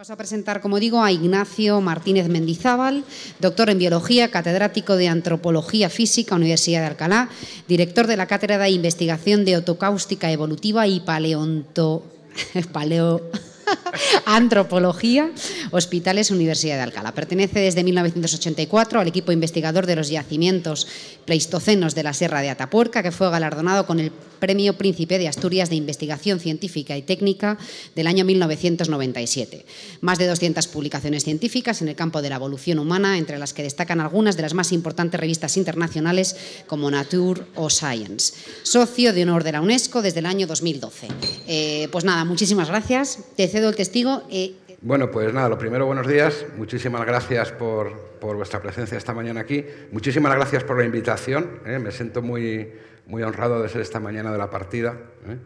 Vamos a presentar, como digo, a Ignacio Martínez Mendizábal, doctor en Biología, catedrático de Antropología Física, Universidad de Alcalá, director de la Cátedra de Investigación de Otocáustica Evolutiva y Paleonto... Paleo... Antropología, Hospitales, Universidad de Alcalá. Pertenece desde 1984 al equipo investigador de los yacimientos pleistocenos de la Sierra de Atapuerca, que fue galardonado con el Premio Príncipe de Asturias de Investigación Científica y Técnica del año 1997. Más de 200 publicaciones científicas en el campo de la evolución humana, entre las que destacan algunas de las más importantes revistas internacionales como Nature o Science. Socio de honor de la UNESCO desde el año 2012. Eh, pues nada, muchísimas gracias. Te el testigo. Eh, bueno, pues nada, lo primero, buenos días. Muchísimas gracias por, por, vuestra presencia esta mañana aquí. Muchísimas gracias por la invitación. Eh. Me siento muy, muy honrado de ser esta mañana de la partida eh,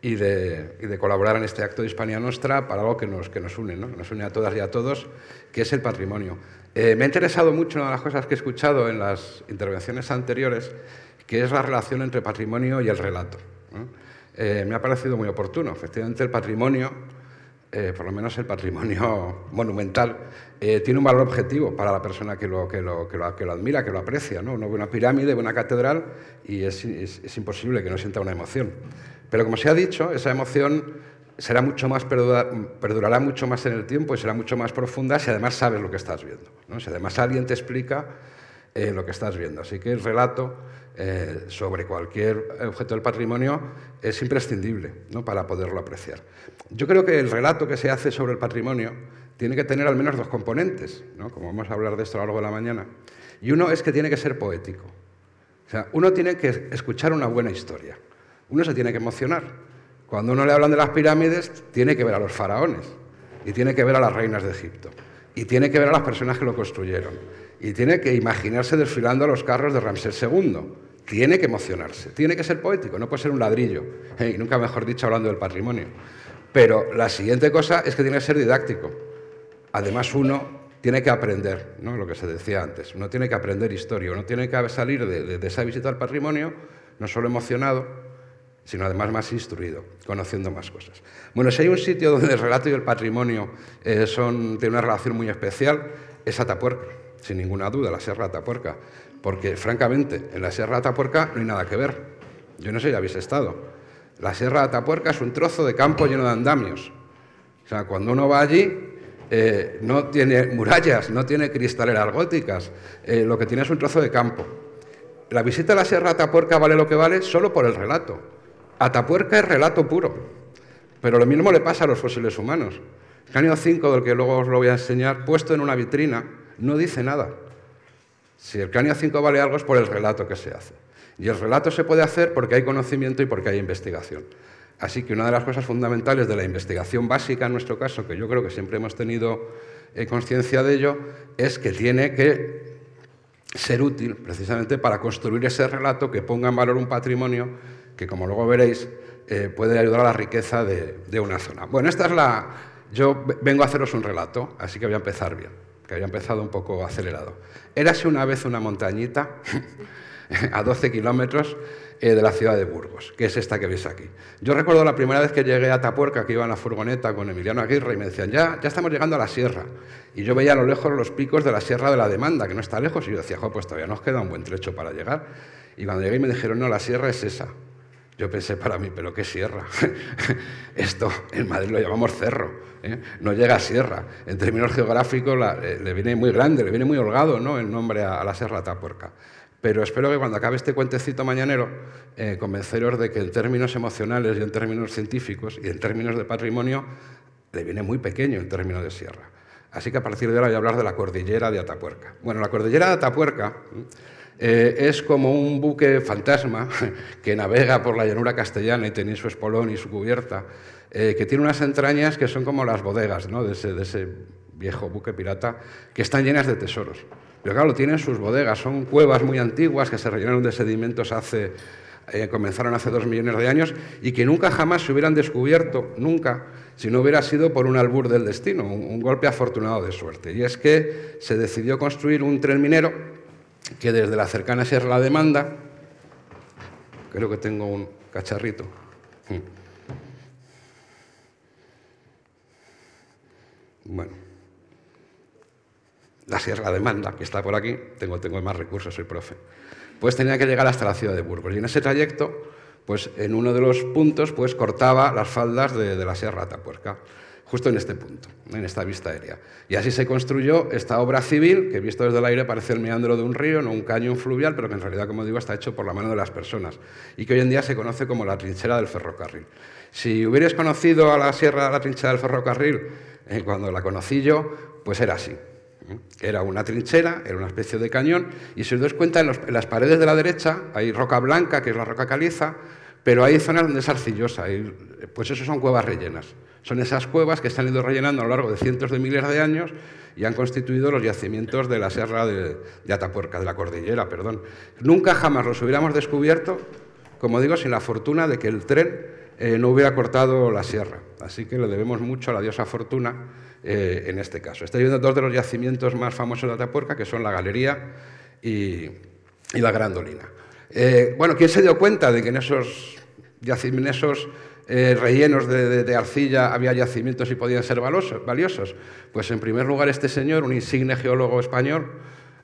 y, de, de, colaborar en este acto de Hispania Nostra para algo que nos, que nos une, ¿no? nos une a todas y a todos, que es el patrimonio. me ha interesado mucho una de las cosas que he escuchado en las intervenciones anteriores, que es la relación entre patrimonio y el relato. me ha parecido muy oportuno. Efectivamente, el patrimonio eh, por lo menos el patrimonio monumental, eh, tiene un valor objetivo para la persona que lo, admira, que lo aprecia. ¿no? Una buena pirámide, una catedral, y es, imposible que no sienta una emoción. Pero como se ha dicho, esa emoción será mucho más perdurará mucho más en el tiempo y será mucho más profunda si además sabes lo que estás viendo. ¿no? Si además alguien te explica eh, lo que estás viendo. Así que el relato eh, sobre cualquier objeto del patrimonio es imprescindible ¿no? para poderlo apreciar. Yo creo que el relato que se hace sobre el patrimonio tiene que tener al menos dos componentes, como vamos a hablar de esto a lo largo de la mañana. Y uno es que tiene que ser poético. O sea, uno tiene que escuchar una buena historia. Uno se tiene que emocionar. Cuando uno le hablan de las pirámides, tiene que ver a los faraones y tiene que ver a las reinas de Egipto y tiene que ver a las personas que lo construyeron y tiene que imaginarse desfilando a los carros de Ramsés II. Tiene que emocionarse, tiene que ser poético, no puede ser un ladrillo, y nunca mejor dicho hablando del patrimonio. Pero la siguiente cosa es que tiene que ser didáctico. Además, uno tiene que aprender, ¿no? lo que se decía antes, uno tiene que aprender historia, uno tiene que salir de, esa visita al patrimonio no solo emocionado, sino además más instruido, conociendo más cosas. Bueno, si hay un sitio donde el relato y el patrimonio eh, son, tienen una relación muy especial, es Atapuerca sin ninguna duda, la Sierra Atapuerca, porque francamente en la Sierra Atapuerca no hay nada que ver. Yo no sé si habéis estado. La Sierra Atapuerca es un trozo de campo lleno de andamios. O sea, cuando uno va allí, eh, no tiene murallas, no tiene cristaleras góticas, eh, lo que tiene es un trozo de campo. La visita a la Sierra Atapuerca vale lo que vale solo por el relato. Atapuerca es relato puro, pero lo mismo le pasa a los fósiles humanos. Cáneo 5, del que luego os lo voy a enseñar, puesto en una vitrina, no dice nada. Si el cráneo 5 vale algo es por el relato que se hace. Y el relato se puede hacer porque hay conocimiento y porque hay investigación. Así que una de las cosas fundamentales de la investigación básica, en nuestro caso, que yo creo que siempre hemos tenido eh, conciencia de ello, es que tiene que ser útil precisamente para construir ese relato que ponga en valor un patrimonio que, como luego veréis, eh, puede ayudar a la riqueza de, de una zona. Bueno, esta es la... Yo vengo a haceros un relato, así que voy a empezar bien que había empezado un poco acelerado. Érase una vez una montañita a 12 kilómetros eh, de la ciudad de Burgos, que es esta que veis aquí. Yo recuerdo la primera vez que llegué a Tapuerca, que iba en la furgoneta con Emiliano Aguirre, y me decían, ya, ya estamos llegando a la sierra. Y yo veía a lo lejos los picos de la Sierra de la Demanda, que no está lejos, y yo decía, jo, pues todavía nos queda un buen trecho para llegar. Y cuando llegué me dijeron, no, la sierra es esa. Yo pensé para mí, pero qué sierra. Esto en Madrid lo llamamos cerro, ¿eh? no llega a sierra. En términos geográficos eh, le viene muy grande, le viene muy holgado ¿no? el nombre a, la Sierra Atapuerca. Pero espero que cuando acabe este cuentecito mañanero, eh, convenceros de que en términos emocionales y en términos científicos y en términos de patrimonio, le viene muy pequeño en términos de sierra. Así que a partir de ahora voy a hablar de la cordillera de Atapuerca. Bueno, la cordillera de Atapuerca eh, es como un buque fantasma que navega por la llanura castellana y tiene su espolón y su cubierta, eh, que tiene unas entrañas que son como las bodegas de, ese, viejo buque pirata, que están llenas de tesoros. Pero claro, tienen sus bodegas, son cuevas muy antiguas que se rellenaron de sedimentos hace eh, comenzaron hace dos millones de años y que nunca jamás se hubieran descubierto, nunca, si no hubiera sido por un albur del destino, un golpe afortunado de suerte. Y es que se decidió construir un tren minero que desde la cercana Sierra la demanda, creo que tengo un cacharrito. Mm. Bueno, la Sierra Demanda, que está por aquí, tengo, tengo más recursos, soy profe. Pues tenía que llegar hasta la ciudad de Burgos. Y en ese trayecto, pues en uno de los puntos, pues cortaba las faldas de, de la Sierra Tapuerca justo en este punto, en esta vista aérea. Y así se construyó esta obra civil, que visto desde el aire parece el meandro de un río, no un cañón fluvial, pero que en realidad, como digo, está hecho por la mano de las personas y que hoy en día se conoce como la trinchera del ferrocarril. Si hubieras conocido a la sierra de la trinchera del ferrocarril eh, cuando la conocí yo, pues era así. ¿eh? Era una trinchera, era una especie de cañón, y si os dais cuenta, en, las paredes de la derecha hay roca blanca, que es la roca caliza, pero hay zonas donde es arcillosa, y pues eso son cuevas rellenas. Son esas cuevas que se han ido rellenando a lo largo de cientos de miles de años y han constituido los yacimientos de la Sierra de, Atapuerca, de la Cordillera, perdón. Nunca jamás los hubiéramos descubierto, como digo, sin la fortuna de que el tren eh, no hubiera cortado la sierra. Así que le debemos mucho a la diosa Fortuna eh, en este caso. Estoy viendo dos de los yacimientos más famosos de Atapuerca, que son la Galería y, la Grandolina. Eh, bueno, ¿quién se dio cuenta de que en esos, yacimientos, eh, rellenos de, arcilla había yacimientos y podían ser valiosos? Pues en primer lugar este señor, un insigne geólogo español,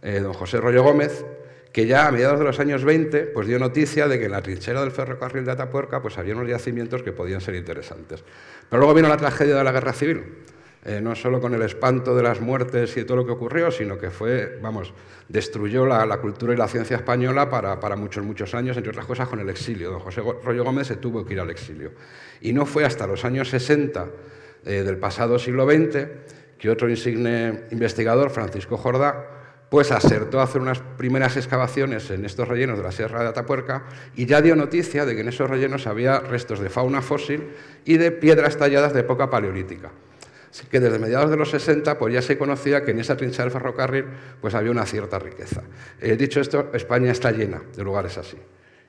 eh, don José Rollo Gómez, que ya a mediados de los años 20 pues dio noticia de que en la trinchera del ferrocarril de Atapuerca pues había unos yacimientos que podían ser interesantes. Pero luego vino la tragedia de la Guerra Civil eh, no solo con el espanto de las muertes y de todo lo que ocurrió, sino que fue, vamos, destruyó la, cultura y la ciencia española para, muchos, muchos años, entre otras cosas con el exilio. Don José Rollo Gómez se tuvo que ir al exilio. Y no fue hasta los años 60 eh, del pasado siglo XX que otro insigne investigador, Francisco Jordá, pues acertó a hacer unas primeras excavaciones en estos rellenos de la Sierra de Atapuerca y ya dio noticia de que en esos rellenos había restos de fauna fósil y de piedras talladas de época paleolítica que desde mediados de los 60 pues ya se conocía que en esa trinchera del ferrocarril pues había una cierta riqueza. He eh, dicho esto, España está llena de lugares así.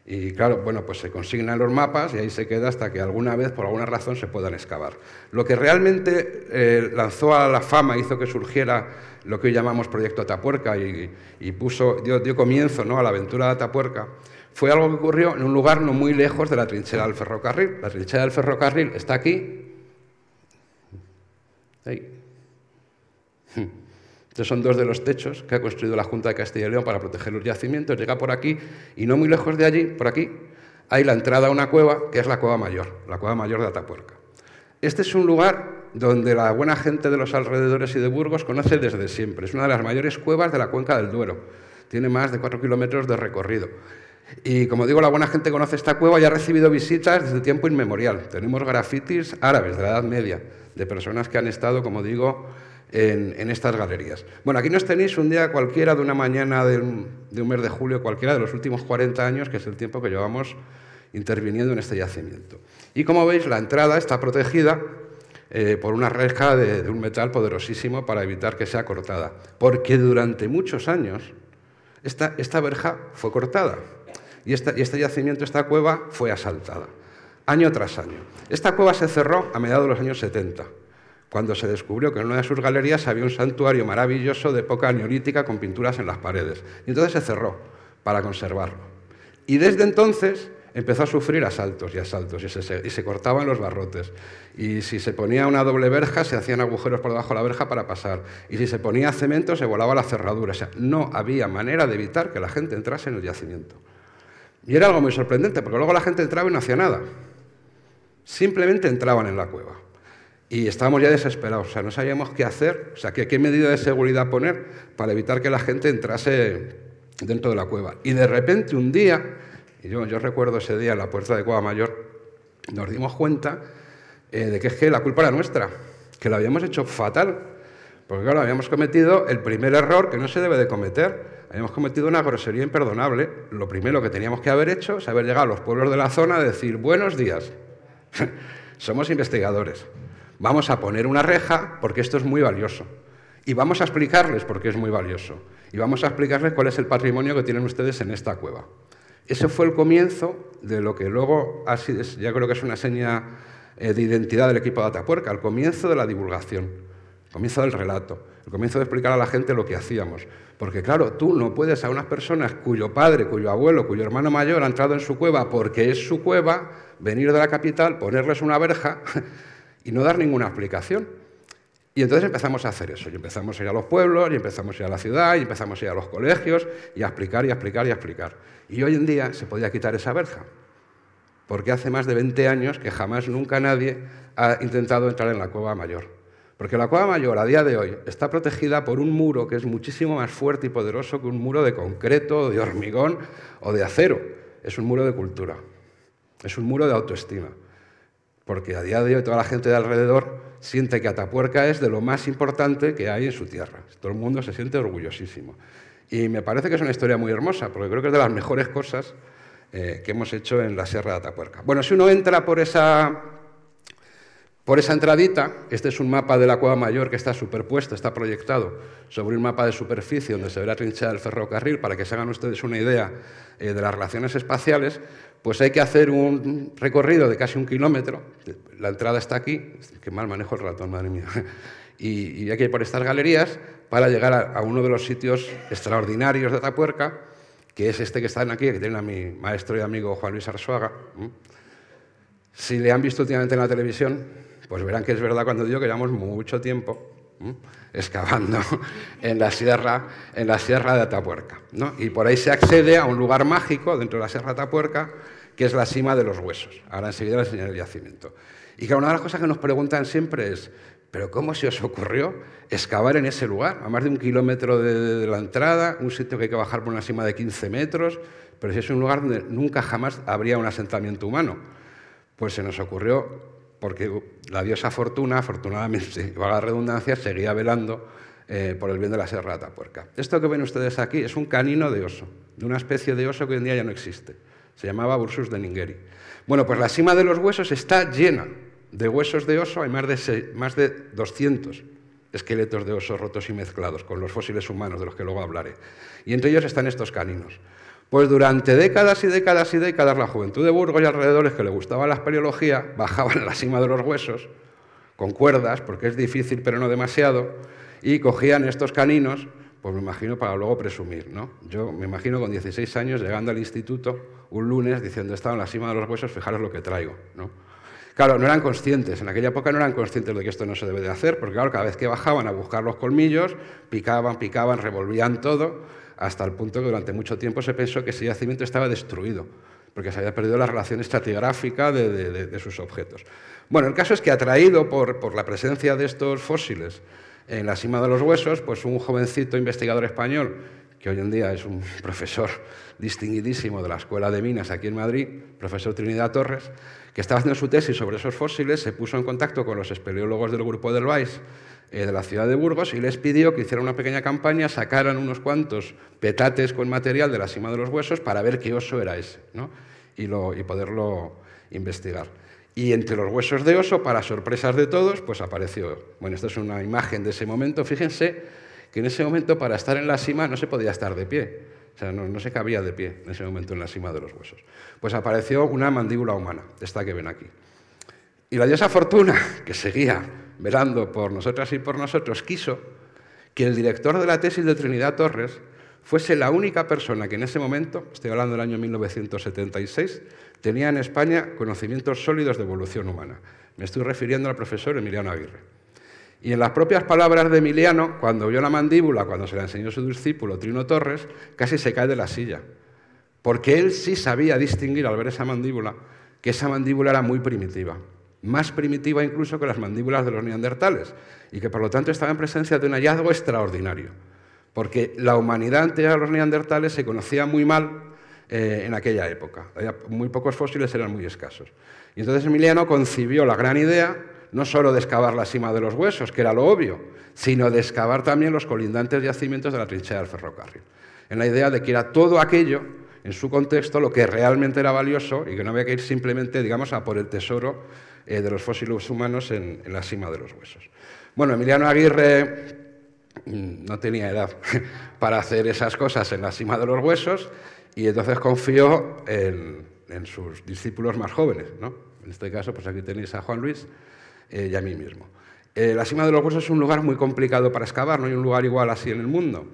Y claro, bueno, pues se consignan los mapas y ahí se queda hasta que alguna vez, por alguna razón, se puedan excavar. Lo que realmente eh, lanzó a la fama, hizo que surgiera lo que hoy llamamos Proyecto Atapuerca y, puso, dio, comienzo ¿no? a la aventura de Atapuerca, fue algo que ocurrió en un lugar no muy lejos de la trinchera del ferrocarril. La trinchera del ferrocarril está aquí, estos son dos de los techos que ha construido la Junta de Castilla y León para proteger los yacimientos. Llega por aquí y no muy lejos de allí, por aquí, hay la entrada a una cueva que es la Cueva Mayor, la Cueva Mayor de Atapuerca. Este es un lugar donde la buena gente de los alrededores y de Burgos conoce desde siempre. Es una de las mayores cuevas de la cuenca del Duero. Tiene más de cuatro kilómetros de recorrido. Y como digo, la buena gente conoce esta cueva y ha recibido visitas desde tiempo inmemorial. Tenemos grafitis árabes de la Edad Media, de personas que han estado, como digo, en, estas galerías. Bueno, aquí nos tenéis un día cualquiera de una mañana de un, mes de julio, cualquiera de los últimos 40 años, que es el tiempo que llevamos interviniendo en este yacimiento. Y como veis, la entrada está protegida eh, por una reja de, un metal poderosísimo para evitar que sea cortada, porque durante muchos años esta verja fue cortada y este, yacimiento, esta cueva, fue asaltada, año tras año. Esta cueva se cerró a mediados de los años 70, cuando se descubrió que en una de sus galerías había un santuario maravilloso de época neolítica con pinturas en las paredes. Y entonces se cerró para conservarlo. Y desde entonces empezó a sufrir asaltos y asaltos y se, y se, cortaban los barrotes. Y si se ponía una doble verja, se hacían agujeros por debajo de la verja para pasar. Y si se ponía cemento, se volaba la cerradura. O sea, no había manera de evitar que la gente entrase en el yacimiento. Y era algo muy sorprendente, porque luego la gente entraba y no hacía nada. Simplemente entraban en la cueva. Y estábamos ya desesperados, o sea, no sabíamos qué hacer, o sea, qué, medida de seguridad poner para evitar que la gente entrase dentro de la cueva. Y de repente un día, y yo, recuerdo ese día en la puerta de Cueva Mayor, nos dimos cuenta eh, de que es que la culpa era nuestra, que lo habíamos hecho fatal, porque claro, habíamos cometido el primer error que no se debe de cometer, hemos cometido una grosería imperdonable. Lo primero que teníamos que haber hecho es haber llegado a los pueblos de la zona a decir, buenos días, somos investigadores, vamos a poner una reja porque esto es muy valioso. Y vamos a explicarles por qué es muy valioso. Y vamos a explicarles cuál es el patrimonio que tienen ustedes en esta cueva. Ese fue el comienzo de lo que luego, ya creo que es una seña eh, de identidad del equipo de Atapuerca, el comienzo de la divulgación comienzo del relato, el comienzo de explicar a la gente lo que hacíamos. Porque claro, tú no puedes a unas personas cuyo padre, cuyo abuelo, cuyo hermano mayor ha entrado en su cueva porque es su cueva, venir de la capital, ponerles una verja y no dar ninguna explicación. Y entonces empezamos a hacer eso, y empezamos a ir a los pueblos, y empezamos a ir a la ciudad, y empezamos a ir a los colegios, y a explicar, y a explicar, y a explicar. Y hoy en día se podía quitar esa verja, porque hace más de 20 años que jamás nunca nadie ha intentado entrar en la cueva mayor. Porque la cueva mayor a día de hoy está protegida por un muro que es muchísimo más fuerte y poderoso que un muro de concreto, de hormigón o de acero. Es un muro de cultura, es un muro de autoestima. Porque a día de hoy toda la gente de alrededor siente que Atapuerca es de lo más importante que hay en su tierra. Todo el mundo se siente orgullosísimo. Y me parece que es una historia muy hermosa, porque creo que es de las mejores cosas eh, que hemos hecho en la Sierra de Atapuerca. Bueno, si uno entra por esa por esa entradita, este es un mapa de la cueva mayor que está superpuesto, está proyectado sobre un mapa de superficie donde se verá trinchada el ferrocarril, para que se hagan ustedes una idea eh, de las relaciones espaciales, pues hay que hacer un recorrido de casi un kilómetro. La entrada está aquí, que mal manejo el ratón, madre mía. Y, y, hay que ir por estas galerías para llegar a, uno de los sitios extraordinarios de Tapuerca, que es este que están aquí, que tiene a mi maestro y amigo Juan Luis Arzuaga. Si le han visto últimamente en la televisión, pues verán que es verdad cuando digo que llevamos mucho tiempo excavando en la sierra, en la sierra de Atapuerca. Y por ahí se accede a un lugar mágico dentro de la sierra de Atapuerca, que es la cima de los huesos. Ahora enseguida les enseñaré el yacimiento. Y que una de las cosas que nos preguntan siempre es, ¿pero cómo se os ocurrió excavar en ese lugar? A más de un kilómetro de, la entrada, un sitio que hay que bajar por una cima de 15 metros, pero si es un lugar donde nunca jamás habría un asentamiento humano. Pues se nos ocurrió porque la diosa Fortuna, afortunadamente, valga la redundancia, seguía velando eh, por el bien de la serrata puerca. Esto que ven ustedes aquí es un canino de oso, de una especie de oso que hoy en día ya no existe. Se llamaba Bursus de Ningeri. Bueno, pues la cima de los huesos está llena de huesos de oso, hay más de, más de 200 esqueletos de osos rotos y mezclados con los fósiles humanos de los que luego hablaré. Y entre ellos están estos caninos. Pues durante décadas y décadas y décadas la juventud de Burgos y alrededores que le gustaba la espeleología bajaban a la cima de los huesos con cuerdas, porque es difícil pero no demasiado, y cogían estos caninos, pues me imagino para luego presumir, ¿no? Yo me imagino con 16 años llegando al instituto un lunes diciendo, he estado en la cima de los huesos, fijaros lo que traigo, ¿no? Claro, no eran conscientes, en aquella época no eran conscientes de que esto no se debe de hacer, porque claro, cada vez que bajaban a buscar los colmillos, picaban, picaban, revolvían todo, hasta el punto que durante mucho tiempo se pensó que ese yacimiento estaba destruido, porque se había perdido la relación estratigráfica de, sus objetos. Bueno, el caso es que atraído por, por la presencia de estos fósiles en la cima de los huesos, pues un jovencito investigador español que hoy en día es un profesor distinguidísimo de la Escuela de Minas aquí en Madrid, profesor Trinidad Torres, que estaba haciendo su tesis sobre esos fósiles, se puso en contacto con los espeleólogos del grupo del BAIS eh, de la ciudad de Burgos y les pidió que hicieran una pequeña campaña, sacaran unos cuantos petates con material de la cima de los huesos para ver qué oso era ese y, poderlo investigar. Y entre los huesos de oso, para sorpresas de todos, pues apareció. Bueno, esta es una imagen de ese momento. Fíjense que en ese momento para estar en la cima no se podía estar de pie. O sea, no, no se cabía de pie en ese momento en la cima de los huesos. Pues apareció una mandíbula humana, esta que ven aquí. Y la diosa Fortuna, que seguía velando por nosotras y por nosotros, quiso que el director de la tesis de Trinidad Torres fuese la única persona que en ese momento, estoy hablando del año 1976, tenía en España conocimientos sólidos de evolución humana. Me estoy refiriendo al profesor Emiliano Aguirre. Y en las propias palabras de Emiliano, cuando vio la mandíbula, cuando se la enseñó su discípulo Trino Torres, casi se cae de la silla. Porque él sí sabía distinguir al ver esa mandíbula que esa mandíbula era muy primitiva más primitiva incluso que las mandíbulas de los neandertales, y que por lo tanto estaba en presencia de un hallazgo extraordinario, porque la humanidad anterior a los neandertales se conocía muy mal eh, en aquella época. Había muy pocos fósiles eran muy escasos. Y entonces Emiliano concibió la gran idea no solo de excavar la cima de los huesos, que era lo obvio, sino de excavar también los colindantes yacimientos de la trinchera del ferrocarril. En la idea de que era todo aquello en su contexto lo que realmente era valioso y que no había que ir simplemente, digamos, a por el tesoro eh, de los fósiles humanos en, la cima de los huesos. Bueno, Emiliano Aguirre mm, no tenía edad para hacer esas cosas en la cima de los huesos y entonces confió en, sus discípulos más jóvenes. ¿no? En este caso, pues aquí tenéis a Juan Luis eh, y a mí mismo. Eh, la cima de los huesos es un lugar muy complicado para excavar, no hay un lugar igual así en el mundo.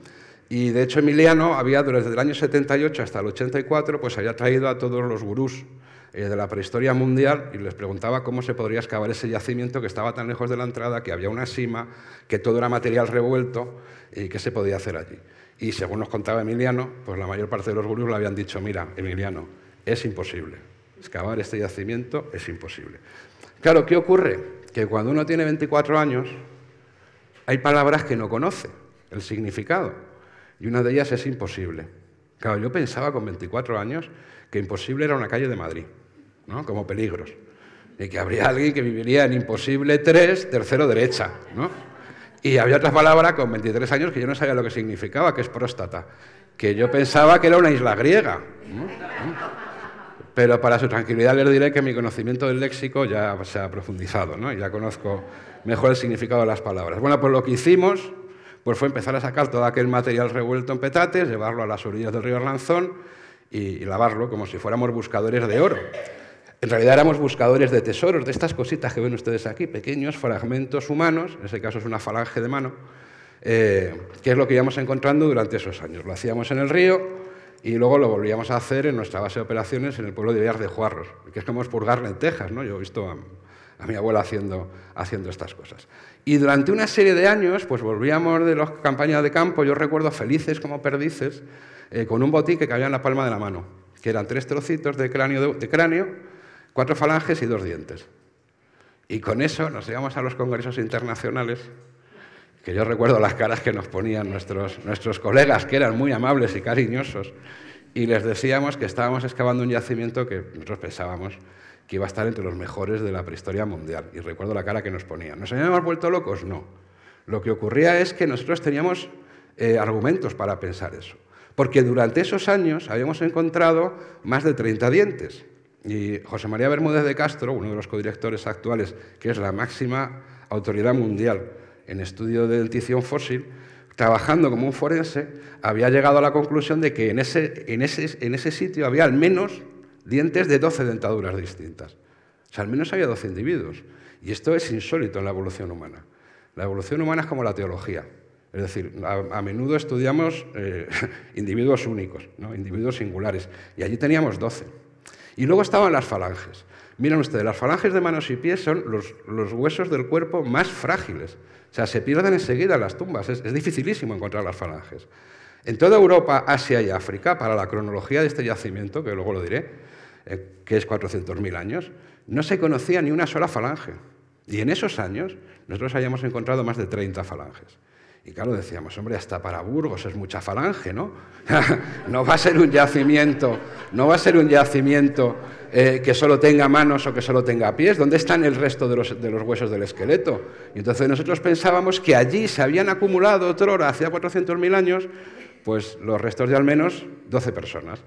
Y de hecho Emiliano había, desde el año 78 hasta el 84, pues había traído a todos los gurús eh, de la prehistoria mundial y les preguntaba cómo se podría excavar ese yacimiento que estaba tan lejos de la entrada, que había una sima, que todo era material revuelto y qué se podía hacer allí. Y según nos contaba Emiliano, pues la mayor parte de los gurús le habían dicho, mira, Emiliano, es imposible. Excavar este yacimiento es imposible. Claro, ¿qué ocurre? Que cuando uno tiene 24 años, hay palabras que no conoce, el significado, y una de ellas es imposible. Claro, yo pensaba con 24 años que imposible era una calle de Madrid como peligros. Y que habría alguien que viviría en imposible 3, tercero derecha. Y había otra palabra con 23 años que yo no sabía lo que significaba, que es próstata, que yo pensaba que era una isla griega. Pero para su tranquilidad les diré que mi conocimiento del léxico ya se ha profundizado ¿no? y ya conozco mejor el significado de las palabras. Bueno, pues lo que hicimos pues fue empezar a sacar todo aquel material revuelto en petates, llevarlo a las orillas del río Aranzón y lavarlo como si fuéramos buscadores de oro. En realidad éramos buscadores de tesoros, de estas cositas que ven ustedes aquí, pequeños fragmentos humanos, en este caso es una falange de mano, eh, que es lo que íbamos encontrando durante esos años. Lo hacíamos en el río y luego lo volvíamos a hacer en nuestra base de operaciones en el pueblo de Villar de Juarros, que es como expurgar lentejas, ¿no? Yo he visto a, mi abuela haciendo, haciendo estas cosas. Y durante una serie de años, pues volvíamos de las campañas de campo, yo recuerdo felices como perdices, eh, con un botín que cabía en la palma de la mano, que eran tres trocitos de cráneo, de cráneo cuatro falanges y dos dientes. Y con eso nos íbamos a los congresos internacionales, que yo recuerdo las caras que nos ponían nuestros, nuestros colegas, que eran muy amables y cariñosos, y les decíamos que estábamos excavando un yacimiento que nosotros pensábamos que iba a estar entre los mejores de la prehistoria mundial. Y recuerdo la cara que nos ponían. ¿Nos habíamos vuelto locos? No. Lo que ocurría es que nosotros teníamos eh, argumentos para pensar eso. Porque durante esos años habíamos encontrado más de 30 dientes. Y José María Bermúdez de Castro, uno de los codirectores actuales, que es la máxima autoridad mundial en estudio de dentición fósil, trabajando como un forense, había llegado a la conclusión de que en ese, ese, ese sitio había al menos dientes de 12 dentaduras distintas. O sea, al menos había 12 individuos. Y esto es insólito en la evolución humana. La evolución humana es como la teología. Es decir, a, menudo estudiamos eh, individuos únicos, individuos singulares. Y allí teníamos 12. Y luego estaban las falanges. Miren ustedes, las falanges de manos y pies son los, huesos del cuerpo más frágiles. O sea, se pierden enseguida en las tumbas. Es, dificilísimo encontrar las falanges. En toda Europa, Asia y África, para la cronología de este yacimiento, que luego lo diré, eh, que es 400.000 años, no se conocía ni una sola falange. Y en esos años nosotros hayamos encontrado más de 30 falanges. Y claro, decíamos, hombre, hasta para Burgos es mucha falange, ¿no? no va a ser un yacimiento, no va a ser un yacimiento eh, que solo tenga manos o que solo tenga pies. ¿Dónde están el resto de los, huesos del esqueleto? Y entonces nosotros pensábamos que allí se habían acumulado otro hora, hacía 400.000 años, pues los restos de al menos 12 personas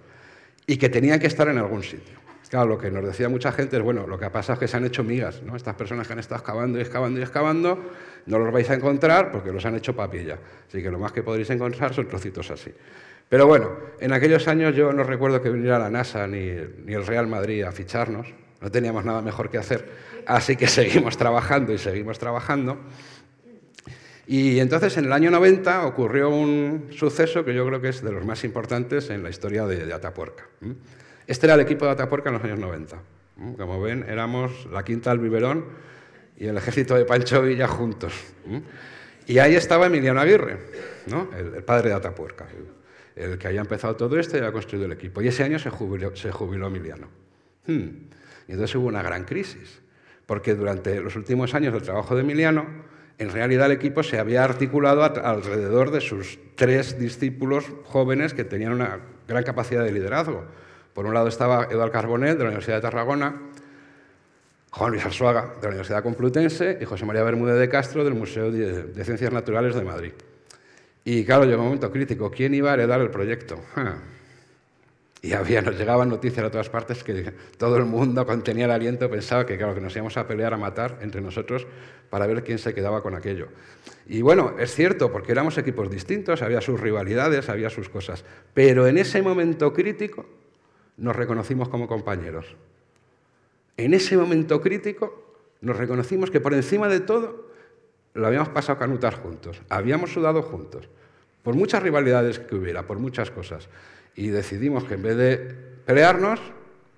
y que tenían que estar en algún sitio lo que nos decía mucha gente es, bueno, lo que ha pasado es que se han hecho migas, ¿no? Estas personas que han estado excavando y excavando y excavando, no los vais a encontrar porque los han hecho papilla. Así que lo más que podréis encontrar son trocitos así. Pero bueno, en aquellos años yo no recuerdo que viniera la NASA ni, ni el Real Madrid a ficharnos, no teníamos nada mejor que hacer, así que seguimos trabajando y seguimos trabajando. Y entonces en el año 90 ocurrió un suceso que yo creo que es de los más importantes en la historia de Atapuerca. Este era el equipo de Atapuerca en los años 90. Mm, como ven, éramos la quinta del biberón y el ejército de Pancho Villa juntos. Mm. Y ahí estaba Emiliano Aguirre, el, padre de Atapuerca, el, que había empezado todo esto y había construido el equipo. Y ese año se jubiló, Emiliano. Mm. Y entonces hubo una gran crisis, porque durante los últimos años del trabajo de Emiliano, en realidad el equipo se había articulado alrededor de sus tres discípulos jóvenes que tenían una gran capacidad de liderazgo por un lado estaba Eduard Carbonet, de la Universidad de Tarragona, Juan Luis Arzuaga, de la Universidad Complutense, y José María Bermúdez de Castro, del Museo de Ciencias Naturales de Madrid. Y claro, llegó un momento crítico, ¿quién iba a heredar el proyecto? Ah. Y había, nos llegaban noticias de todas partes que todo el mundo contenía el aliento, pensaba que claro, que nos íbamos a pelear a matar entre nosotros para ver quién se quedaba con aquello. Y bueno, es cierto, porque éramos equipos distintos, había sus rivalidades, había sus cosas. Pero en ese momento crítico, nos reconocimos como compañeros. En ese momento crítico nos reconocimos que por encima de todo lo habíamos pasado canutas juntos, habíamos sudado juntos, por muchas rivalidades que hubiera, por muchas cosas. Y decidimos que en vez de pelearnos,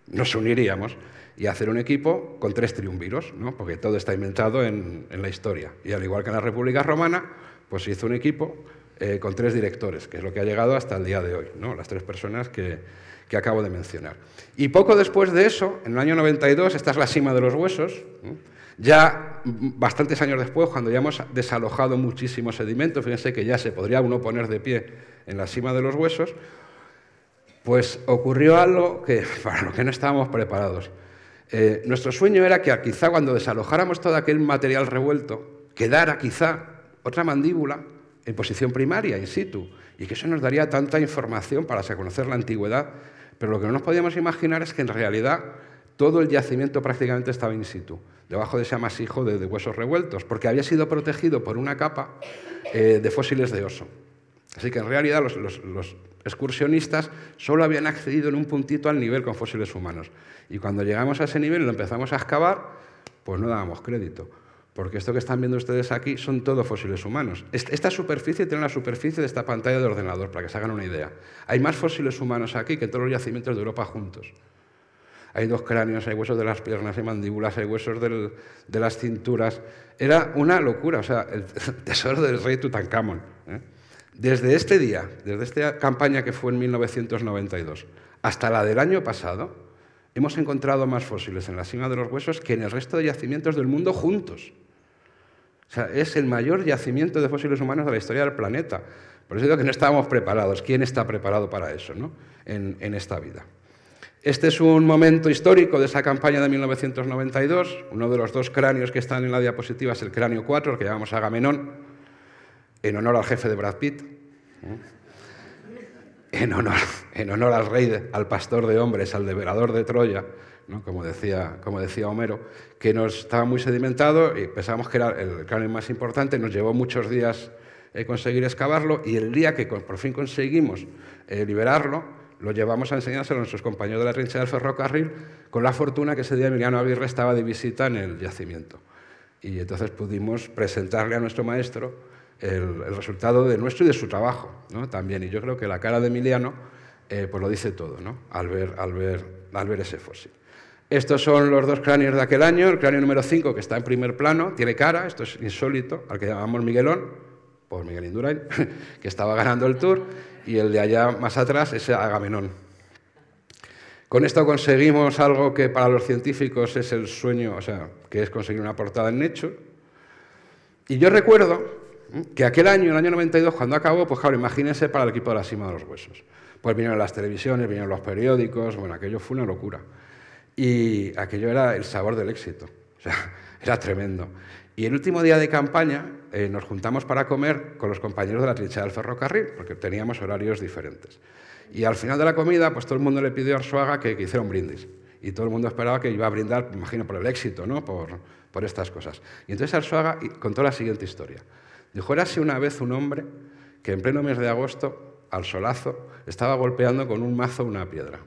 nos uniríamos y hacer un equipo con tres triunviros, ¿no? porque todo está inventado en, en, la historia. Y al igual que en la República Romana, pues se hizo un equipo eh, con tres directores, que es lo que ha llegado hasta el día de hoy, ¿no? las tres personas que, que acabo de mencionar. Y poco después de eso, en el año 92, esta es la cima de los huesos, ¿eh? ya bastantes años después, cuando ya hemos desalojado muchísimos sedimentos, fíjense que ya se podría uno poner de pie en la cima de los huesos, pues ocurrió algo que, para lo que no estábamos preparados. Eh, nuestro sueño era que quizá cuando desalojáramos todo aquel material revuelto, quedara quizá otra mandíbula en posición primaria, in situ, y que eso nos daría tanta información para conocer la antigüedad pero lo que no nos podíamos imaginar es que en realidad todo el yacimiento prácticamente estaba in situ, debajo de ese amasijo de, huesos revueltos, porque había sido protegido por una capa eh, de fósiles de oso. Así que en realidad los, los, excursionistas solo habían accedido en un puntito al nivel con fósiles humanos. Y cuando llegamos a ese nivel y lo empezamos a excavar, pues no dábamos crédito porque esto que están viendo ustedes aquí son todos fósiles humanos. Esta superficie tiene la superficie de esta pantalla de ordenador, para que se hagan una idea. Hay más fósiles humanos aquí que todos los yacimientos de Europa juntos. Hay dos cráneos, hay huesos de las piernas, hay mandíbulas, hay huesos de las cinturas. Era una locura, o sea, el tesoro del rey Tutankamón. ¿eh? Desde este día, desde esta campaña que fue en 1992, hasta la del año pasado, hemos encontrado más fósiles en la cima de los huesos que en el resto de yacimientos del mundo juntos. O sea, es el mayor yacimiento de fósiles humanos de la historia del planeta. Por eso digo que no estábamos preparados. ¿Quién está preparado para eso en, esta vida? Este es un momento histórico de esa campaña de 1992. Uno de los dos cráneos que están en la diapositiva es el cráneo 4, que llamamos Agamenón, en honor al jefe de Brad Pitt, ¿eh? en honor, en honor al rey, al pastor de hombres, al devorador de Troya, como, decía, como decía Homero, que nos estaba muy sedimentado y pensábamos que era el cráneo más importante, nos llevó muchos días eh, conseguir excavarlo y el día que por fin conseguimos eh, liberarlo, lo llevamos a enseñárselo a nuestros compañeros de la trinchera del ferrocarril, con la fortuna que ese día Emiliano Avirre estaba de visita en el yacimiento. Y entonces pudimos presentarle a nuestro maestro el, resultado de nuestro y de su trabajo también. Y yo creo que la cara de Emiliano eh, pues lo dice todo ¿no? al, ver, al, ver, al ver ese fósil. Estos son los dos cráneos de aquel año, el cráneo número 5 que está en primer plano, tiene cara, esto es insólito, al que llamamos Miguelón, por Miguel Indurain, que estaba ganando el Tour, y el de allá más atrás es Agamenón. Con esto conseguimos algo que para los científicos es el sueño, o sea, que es conseguir una portada en Nature. Y yo recuerdo que aquel año, el año 92, cuando acabó, pues claro, imagínense para el equipo de la cima de los huesos. Pues vinieron las televisiones, vinieron los periódicos, bueno, aquello fue una locura. Y aquello era el sabor del éxito. O sea, era tremendo. Y el último día de campaña eh, nos juntamos para comer con los compañeros de la trinchera del ferrocarril, porque teníamos horarios diferentes. Y al final de la comida, pues todo el mundo le pidió a Arsuaga que, hiciera un brindis. Y todo el mundo esperaba que iba a brindar, imagino, por el éxito, ¿no? Por, por estas cosas. Y entonces Arsuaga contó la siguiente historia. Dijo, era así una vez un hombre que en pleno mes de agosto, al solazo, estaba golpeando con un mazo una piedra.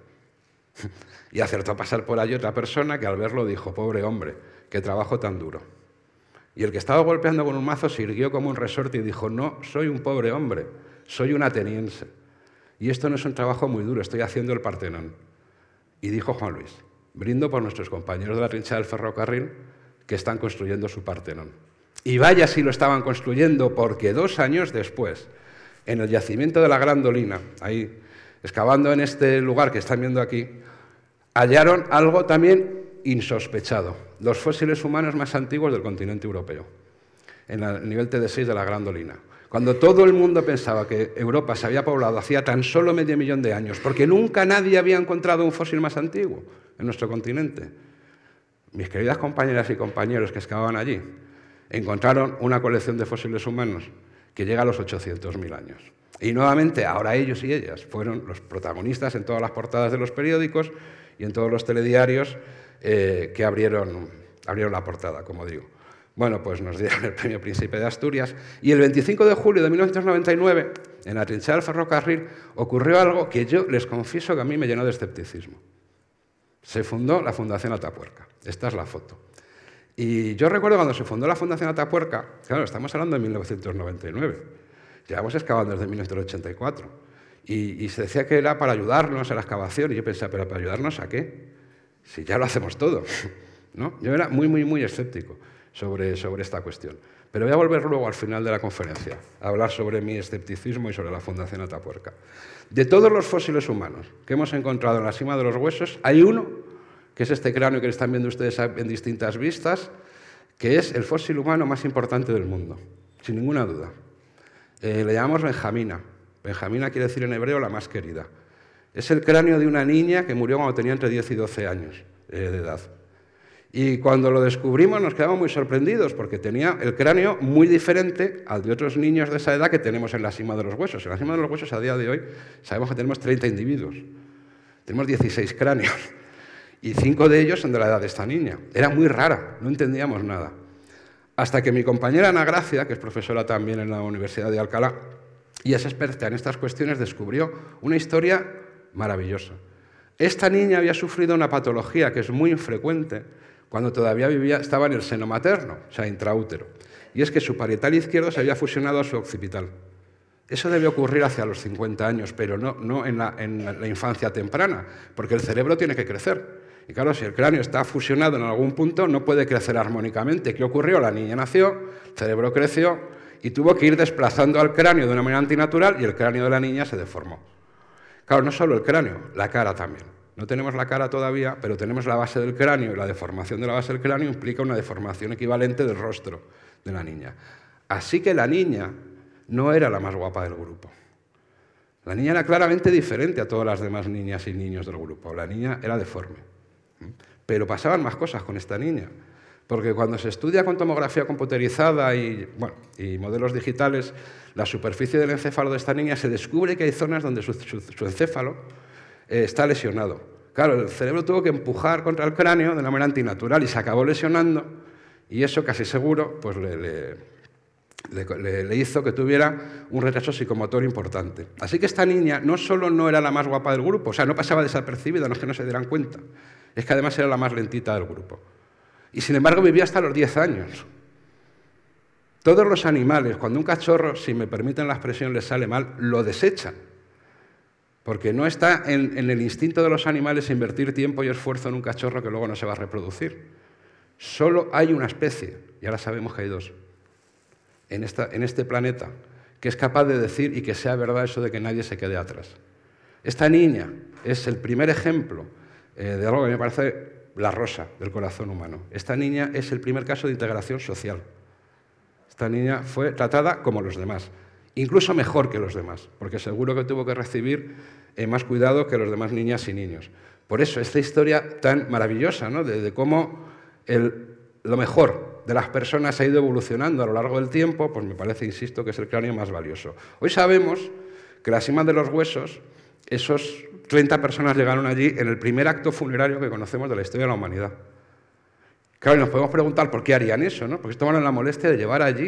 Y acertó a pasar por allí otra persona que al verlo dijo, pobre hombre, qué trabajo tan duro. Y el que estaba golpeando con un mazo se como un resorte y dijo, no, soy un pobre hombre, soy un ateniense. Y esto no es un trabajo muy duro, estoy haciendo el Partenón. Y dijo Juan Luis, brindo por nuestros compañeros de la trincha del ferrocarril que están construyendo su Partenón. Y vaya si lo estaban construyendo, porque dos años después, en el yacimiento de la Gran Dolina, ahí, excavando en este lugar que están viendo aquí, hallaron algo también insospechado, los fósiles humanos más antiguos del continente europeo, en el nivel TD6 de la Gran Dolina. Cuando todo el mundo pensaba que Europa se había poblado hacía tan solo medio millón de años, porque nunca nadie había encontrado un fósil más antiguo en nuestro continente, mis queridas compañeras y compañeros que excavaban allí encontraron una colección de fósiles humanos que llega a los 800.000 años. Y nuevamente, ahora ellos y ellas fueron los protagonistas en todas las portadas de los periódicos y en todos los telediarios eh, que abrieron, la portada, como digo. Bueno, pues nos dieron el premio Príncipe de Asturias y el 25 de julio de 1999, en la trinchera del ferrocarril, ocurrió algo que yo les confieso que a mí me llenó de escepticismo. Se fundó la Fundación Atapuerca. Esta es la foto. Y yo recuerdo cuando se fundó la Fundación Atapuerca, claro, estamos hablando de 1999, llevamos excavando desde 1984. Y, se decía que era para ayudarnos a la excavación. Y yo pensaba, ¿pero para ayudarnos a qué? Si ya lo hacemos todo. ¿No? Yo era muy, muy, muy escéptico sobre, sobre esta cuestión. Pero voy a volver luego al final de la conferencia a hablar sobre mi escepticismo y sobre la Fundación Atapuerca. De todos los fósiles humanos que hemos encontrado en la cima de los huesos, hay uno, que es este cráneo que están viendo ustedes en distintas vistas, que es el fósil humano más importante del mundo, sin ninguna duda. Eh, le llamamos Benjamina. Benjamina quiere decir en hebreo la más querida. Es el cráneo de una niña que murió cuando tenía entre 10 y 12 años eh, de edad. Y cuando lo descubrimos nos quedamos muy sorprendidos porque tenía el cráneo muy diferente al de otros niños de esa edad que tenemos en la cima de los huesos. En la cima de los huesos a día de hoy sabemos que tenemos 30 individuos. Tenemos 16 cráneos y 5 de ellos son de la edad de esta niña. Era muy rara, no entendíamos nada. Hasta que mi compañera Ana Gracia, que es profesora también en la Universidad de Alcalá, y es experta en estas cuestiones, descubrió una historia maravillosa. Esta niña había sufrido una patología que es muy frecuente cuando todavía vivía, estaba en el seno materno, o sea, intraútero. Y es que su parietal izquierdo se había fusionado a su occipital. Eso debe ocurrir hacia los 50 años, pero no, en, la, en la infancia temprana, porque el cerebro tiene que crecer. Y claro, si el cráneo está fusionado en algún punto, no puede crecer armónicamente. ¿Qué ocurrió? La niña nació, el cerebro creció, y tuvo que ir desplazando al cráneo de una manera antinatural y el cráneo de la niña se deformó. Claro, no solo el cráneo, la cara también. No tenemos la cara todavía, pero tenemos la base del cráneo y la deformación de la base del cráneo implica una deformación equivalente del rostro de la niña. Así que la niña no era la más guapa del grupo. La niña era claramente diferente a todas las demás niñas y niños del grupo. La niña era deforme. ¿Mm? Pero pasaban más cosas con esta niña. Porque cuando se estudia con tomografía computarizada y, modelos digitales la superficie del encéfalo de esta niña, se descubre que hay zonas donde su, encéfalo eh, está lesionado. Claro, el cerebro tuvo que empujar contra el cráneo de una manera antinatural y se acabó lesionando y eso casi seguro pues, le, le hizo que tuviera un retraso psicomotor importante. Así que esta niña no solo no era la más guapa del grupo, o sea, no pasaba desapercibida, no es que no se dieran cuenta, es que además era la más lentita del grupo. Y sin embargo vivía hasta los 10 años. Todos los animales, cuando un cachorro, si me permiten la expresión, le sale mal, lo desechan. Porque no está en, el instinto de los animales invertir tiempo y esfuerzo en un cachorro que luego no se va a reproducir. Solo hay una especie, y ahora sabemos que hay dos, en, este planeta, que es capaz de decir y que sea verdad eso de que nadie se quede atrás. Esta niña es el primer ejemplo eh, de algo que me parece la rosa del corazón humano. Esta niña es el primer caso de integración social. Esta niña fue tratada como los demás, incluso mejor que los demás, porque seguro que tuvo que recibir eh, más cuidado que los demás niñas y niños. Por eso, esta historia tan maravillosa, ¿no? de, cómo lo mejor de las personas ha ido evolucionando a lo largo del tiempo, pues me parece, insisto, que es el cráneo más valioso. Hoy sabemos que la cima de los huesos, esos 30 personas llegaron allí en el primer acto funerario que conocemos de la historia de la humanidad. Claro, y nos podemos preguntar por qué harían eso, ¿no? Porque tomaron la molestia de llevar allí,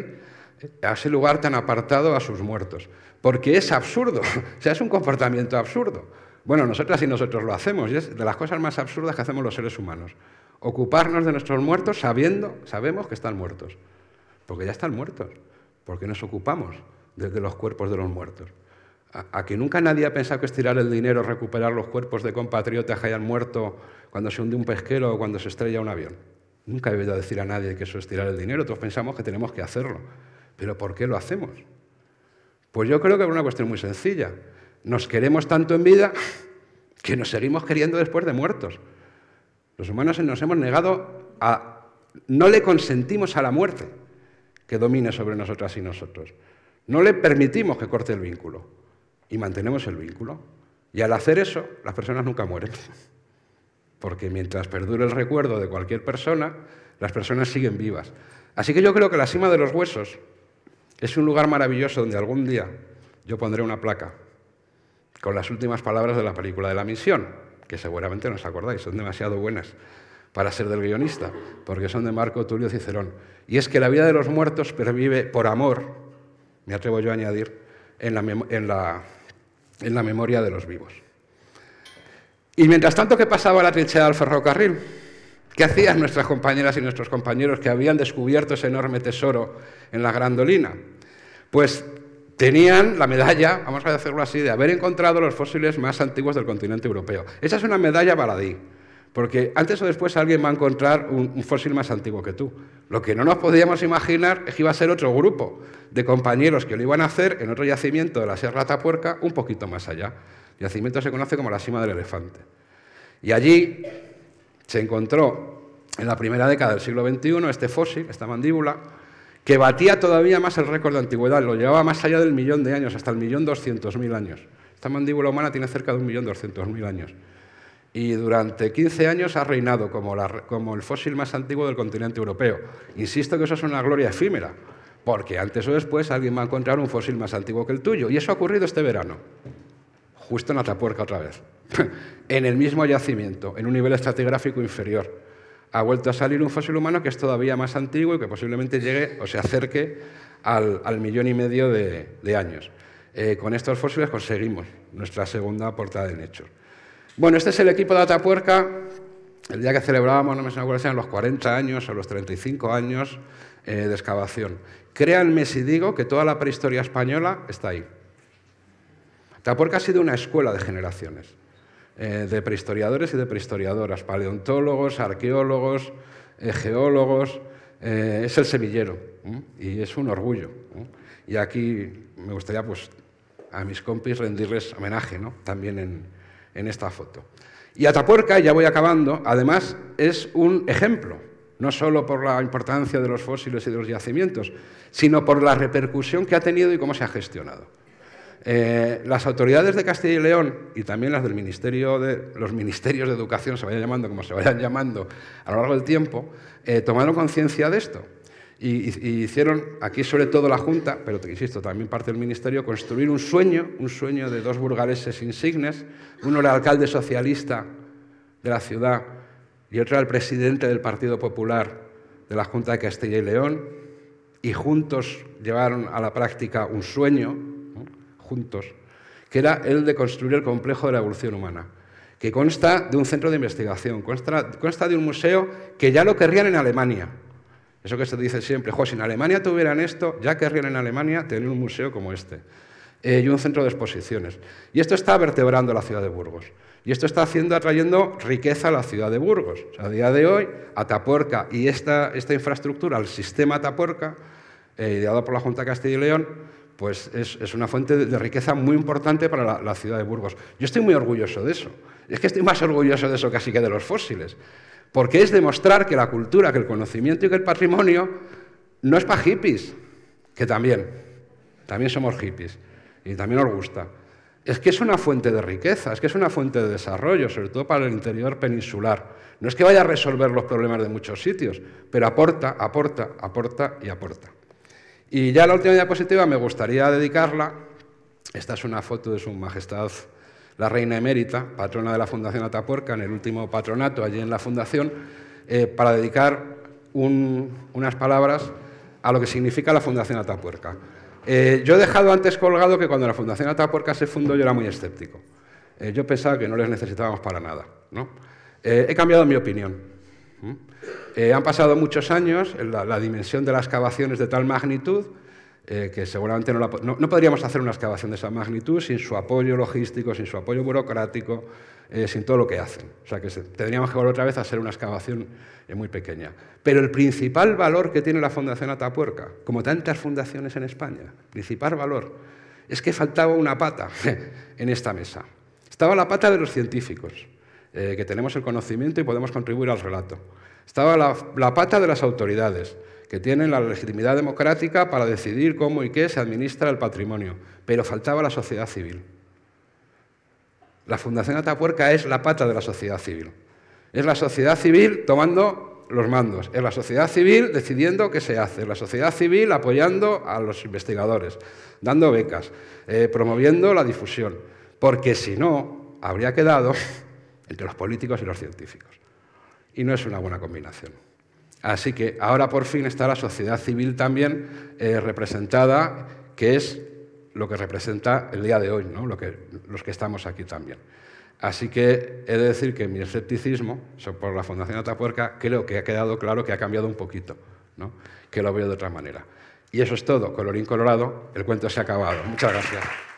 eh, a ese lugar tan apartado, a sus muertos. Porque es absurdo, o sea, es un comportamiento absurdo. Bueno, nosotras y nosotros lo hacemos, y es de las cosas más absurdas que hacemos los seres humanos. Ocuparnos de nuestros muertos sabiendo, sabemos que están muertos. Porque ya están muertos. Porque nos ocupamos de los cuerpos de los muertos a, que nunca nadie ha pensado que estirar el dinero, recuperar los cuerpos de compatriotas que hayan muerto cuando se hunde un pesquero o cuando se estrella un avión. Nunca he a decir a nadie que eso es tirar el dinero, todos pensamos que tenemos que hacerlo. Pero ¿por qué lo hacemos? Pues yo creo que es una cuestión muy sencilla. Nos queremos tanto en vida que nos seguimos queriendo después de muertos. Los humanos nos hemos negado a... No le consentimos a la muerte que domine sobre nosotras y nosotros. No le permitimos que corte el vínculo y mantenemos el vínculo. Y al hacer eso, las personas nunca mueren. Porque mientras perdure el recuerdo de cualquier persona, las personas siguen vivas. Así que yo creo que la cima de los huesos es un lugar maravilloso donde algún día yo pondré una placa con las últimas palabras de la película de la misión, que seguramente no os acordáis, son demasiado buenas para ser del guionista, porque son de Marco Tulio Cicerón. Y es que la vida de los muertos pervive por amor, me atrevo yo a añadir, en la, en la en la memoria de los vivos. Y mientras tanto, ¿qué pasaba la trinchera del ferrocarril? ¿Qué hacían nuestras compañeras y nuestros compañeros que habían descubierto ese enorme tesoro en la Grandolina? Pues tenían la medalla, vamos a hacerlo así, de haber encontrado los fósiles más antiguos del continente europeo. Esa es una medalla baladí. Porque antes o después alguien va a encontrar un, fósil más antiguo que tú. Lo que no nos podíamos imaginar es que iba a ser otro grupo de compañeros que lo iban a hacer en otro yacimiento de la Sierra Atapuerca, un poquito más allá. El yacimiento se conoce como la cima del elefante. Y allí se encontró, en la primera década del siglo XXI, este fósil, esta mandíbula, que batía todavía más el récord de antigüedad, lo llevaba más allá del millón de años, hasta el millón doscientos mil años. Esta mandíbula humana tiene cerca de un millón doscientos mil años y durante 15 años ha reinado como, el fósil más antiguo del continente europeo. Insisto que eso es una gloria efímera, porque antes o después alguien va a encontrar un fósil más antiguo que el tuyo. Y eso ha ocurrido este verano, justo en Atapuerca otra vez, en el mismo yacimiento, en un nivel estratigráfico inferior. Ha vuelto a salir un fósil humano que es todavía más antiguo y que posiblemente llegue o se acerque al, millón y medio de, años. Eh, con estos fósiles conseguimos nuestra segunda portada de hechos. Bueno, este es el equipo de Atapuerca. El día que celebrábamos, no me acuerdo si eran los 40 años o los 35 años eh, de excavación. Créanme si digo que toda la prehistoria española está ahí. Atapuerca ha sido una escuela de generaciones, eh, de prehistoriadores y de prehistoriadoras, paleontólogos, arqueólogos, eh, geólogos. es el semillero y es un orgullo. Y aquí me gustaría pues, a mis compis rendirles homenaje ¿no? también en, en esta foto. Y Atapuerca, ya voy acabando, además es un ejemplo, no solo por la importancia de los fósiles y de los yacimientos, sino por la repercusión que ha tenido y cómo se ha gestionado. Eh, las autoridades de Castilla y León y también las del Ministerio de, los ministerios de educación, se vayan llamando como se vayan llamando a lo largo del tiempo, eh, tomaron conciencia de esto y, hicieron, aquí sobre todo la Junta, pero te insisto, también parte del Ministerio, construir un sueño, un sueño de dos burgaleses insignes, uno el alcalde socialista de la ciudad y otro el presidente del Partido Popular de la Junta de Castilla y León, y juntos llevaron a la práctica un sueño, juntos, que era el de construir el complejo de la evolución humana que consta de un centro de investigación, consta de un museo que ya lo querrían en Alemania, eso que se dice siempre, jo, si en Alemania tuvieran esto, ya querrían en Alemania tener un museo como este eh, y un centro de exposiciones. Y esto está vertebrando la ciudad de Burgos. Y esto está haciendo, atrayendo riqueza a la ciudad de Burgos. a día de hoy, Atapuerca y esta, infraestructura, el sistema Atapuerca, eh, ideado por la Junta de Castilla y León, pues es, una fuente de, riqueza muy importante para la, la, ciudad de Burgos. Yo estoy muy orgulloso de eso. Es que estoy más orgulloso de eso casi que de los fósiles. Porque es demostrar que la cultura, que el conocimiento y que el patrimonio no es para hippies, que también, también somos hippies y también nos gusta. Es que es una fuente de riqueza, es que es una fuente de desarrollo, sobre todo para el interior peninsular. No es que vaya a resolver los problemas de muchos sitios, pero aporta, aporta, aporta y aporta. Y ya la última diapositiva me gustaría dedicarla. Esta es una foto de su majestad la reina emérita, patrona de la Fundación Atapuerca, en el último patronato allí en la Fundación, eh, para dedicar unas palabras a lo que significa la Fundación Atapuerca. Eh, yo he dejado antes colgado que cuando la Fundación Atapuerca se fundó yo era muy escéptico. Eh, yo pensaba que no les necesitábamos para nada. he cambiado mi opinión. han pasado muchos años, la, la dimensión de las excavaciones de tal magnitud eh, que seguramente no, podríamos hacer una excavación de esa magnitud sin su apoyo logístico, sin su apoyo burocrático, eh, sin todo lo que hacen. O sea que tendríamos que volver otra vez a hacer una excavación eh, muy pequeña. Pero el principal valor que tiene la Fundación Atapuerca, como tantas fundaciones en España, principal valor, es que faltaba una pata en esta mesa. Estaba la pata de los científicos, que tenemos el conocimiento y podemos contribuir al relato. Estaba la pata de las autoridades, que tienen la legitimidad democrática para decidir cómo y qué se administra el patrimonio, pero faltaba la sociedad civil. La Fundación Atapuerca es la pata de la sociedad civil. Es la sociedad civil tomando los mandos, es la sociedad civil decidiendo qué se hace, es la sociedad civil apoyando a los investigadores, dando becas, eh, promoviendo la difusión, porque si no, habría quedado entre los políticos y los científicos. Y no es una buena combinación. Así que ahora por fin está la sociedad civil también eh, representada, que es lo que representa el día de hoy, ¿no? los que estamos aquí también. Así que he de decir que mi escepticismo por la Fundación Atapuerca creo que ha quedado claro que ha cambiado un poquito, ¿no? que lo veo de otra manera. Y eso es todo. Colorín colorado, el cuento se ha acabado. Muchas gracias.